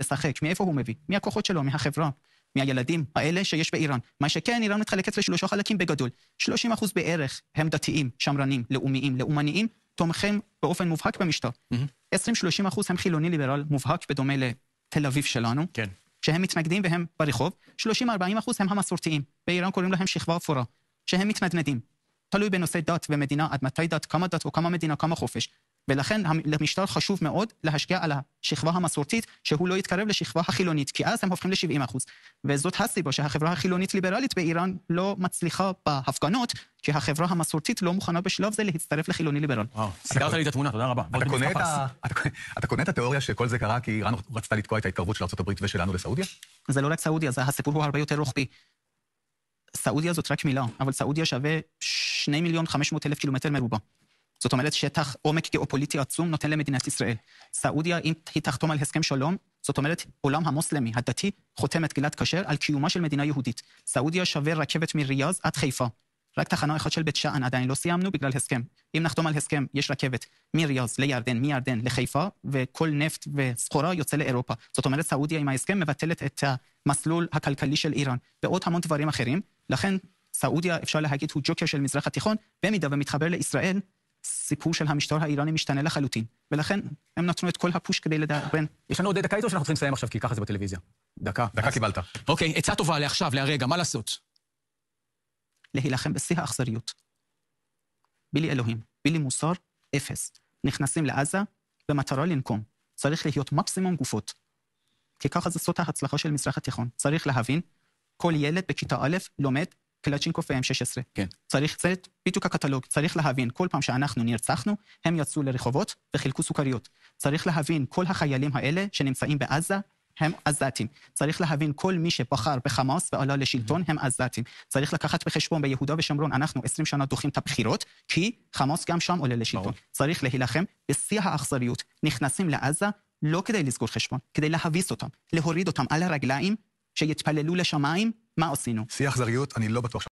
לשחק, מאיפה הוא מביא? מהכוחות שלו, מהחברה, מהילדים האלה שיש באיראן. מה שכן, איראן מתחלקת לשלושה חלקים בגדול. 30 אחוז בערך הם דתיים, שמרנים, לאומיים, לאומניים, תומכים באופן מובהק במשטר. Mm-hmm. 20-30 אחוז הם חילוני ליברל מובהק, בדומה לתל אביב שלנו. כן. שהם מתנגדים והם ברחוב, 30-40 אחוז הם המסורתיים, באיראן קוראים להם שכבה אפורה, שהם מתנדנדים. תלוי בנושא דת ומדינה, עד מתי דת, כמה דת או כמה מדינה, כמה חופש. ולכן למשטר חשוב מאוד להשקיע על השכבה המסורתית, שהוא לא יתקרב לשכבה החילונית, כי אז הם הופכים ל-70 אחוז. וזאת הסיבה שהחברה החילונית-ליברלית באיראן לא מצליחה בהפגנות, כי החברה המסורתית לא מוכנה בשלב זה להצטרף לחילוני-ליברל. וואו, סגרת לי את התמונה, תודה רבה. אתה קונה את התיאוריה שכל זה קרה כי איראן רצתה לתקוע את ההתקרבות של ארה"ב ושלנו לסעודיה? זה לא רק סעודיה, הסיפור הוא הרבה יותר רוחבי. סעודיה זאת רק מילה, אבל סעודיה שווה 2 מיליון 500 אלף קילומטר מרובע. זאת אומרת שטח עומק גיאופוליטי עצום נותן למדינת ישראל. סעודיה, אם היא תחתום על הסכם שלום, זאת אומרת, עולם המוסלמי, הדתי, חותם את גלעד כשר על קיומה של מדינה יהודית. סעודיה שווה רכבת מריאז עד חיפה. רק תחנה אחת של בית שאן עדיין לא סיימנו בגלל הסכם. אם נחתום על הסכם, יש רכבת מריאז לירדן, מירדן לחיפה, וכל נפט וסחורה יוצא לאירופה. זאת אומרת, סעודיה עם ההסכם מבטלת את המסלול הכלכלי של איראן, ועוד המון דברים אחרים. לכן, סעודיה, אפשר להגיד, הוא ג'וקר של מזרח התיכון, במידה ומתחבר לישראל, הסיפור של המשטר האיראני משתנה לחלוטין, ולכן הם נתנו את כל הפוש כדי לדרבן. כן. יש לנו עוד דקה איתו שאנחנו צריכים לסיים עכשיו, כי ככה זה בטלוויזיה. דקה. דקה אז... קיבלת. אוקיי, עצה טובה לעכשיו, להרגע, מה לעשות? להילחם בשיא האכזריות. בלי אלוהים, בלי מוסר, אפס. נכנסים לעזה במטרה לנקום. צריך להיות מקסימום גופות. כי ככה זה סוד ההצלחה של מזרח התיכון. צריך להבין, כל ילד בכיתה א' לומד קלצ'ניקוף ו-M16. כן. צריך, זה בדיוק הקטלוג, צריך להבין, כל פעם שאנחנו נרצחנו, הם יצאו לרחובות וחילקו סוכריות. צריך להבין, כל החיילים האלה שנמצאים בעזה, הם עזתים. צריך להבין, כל מי שבחר בחמאס ועלה לשלטון הם עזתים. צריך לקחת בחשבון, ביהודה ושומרון אנחנו 20 שנה דוחים את הבחירות, כי חמאס גם שם עולה לשלטון. ברור. צריך להילחם בשיא האכזריות. נכנסים לעזה לא כדי לסגור חשבון, כדי להביס אותם, להוריד אותם על הרגליים שיתפללו לשמיים, מה עשינו? שיח זריות, אני לא בטוח.